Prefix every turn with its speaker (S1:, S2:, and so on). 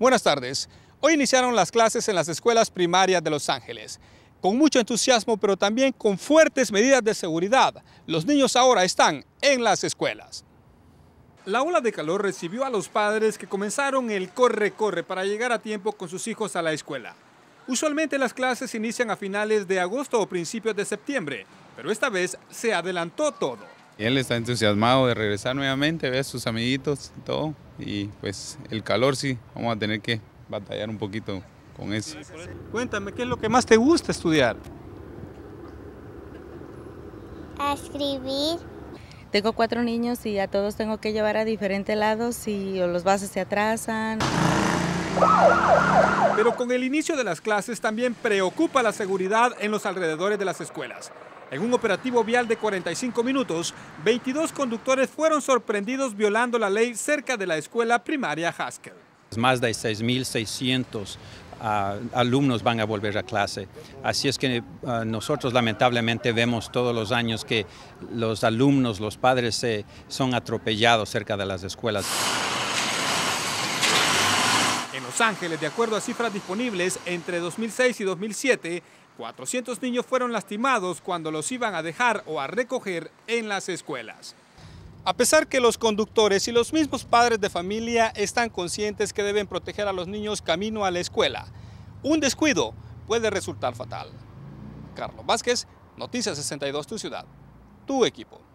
S1: Buenas tardes. Hoy iniciaron las clases en las escuelas primarias de Los Ángeles. Con mucho entusiasmo, pero también con fuertes medidas de seguridad, los niños ahora están en las escuelas. La ola de calor recibió a los padres que comenzaron el corre-corre para llegar a tiempo con sus hijos a la escuela. Usualmente las clases inician a finales de agosto o principios de septiembre, pero esta vez se adelantó todo
S2: él está entusiasmado de regresar nuevamente, ver a sus amiguitos y todo. Y pues el calor sí, vamos a tener que batallar un poquito con eso. Cuéntame, ¿qué es lo que más te gusta estudiar?
S3: escribir. Tengo cuatro niños y a todos tengo que llevar a diferentes lados y los bases se atrasan.
S1: Pero con el inicio de las clases también preocupa la seguridad en los alrededores de las escuelas. En un operativo vial de 45 minutos, 22 conductores fueron sorprendidos violando la ley cerca de la escuela primaria Haskell.
S3: Más de 6.600 ah, alumnos van a volver a clase. Así es que ah, nosotros lamentablemente vemos todos los años que los alumnos, los padres se son atropellados cerca de las escuelas.
S1: Los Ángeles, de acuerdo a cifras disponibles, entre 2006 y 2007, 400 niños fueron lastimados cuando los iban a dejar o a recoger en las escuelas. A pesar que los conductores y los mismos padres de familia están conscientes que deben proteger a los niños camino a la escuela, un descuido puede resultar fatal. Carlos Vázquez, Noticias 62, tu ciudad, tu equipo.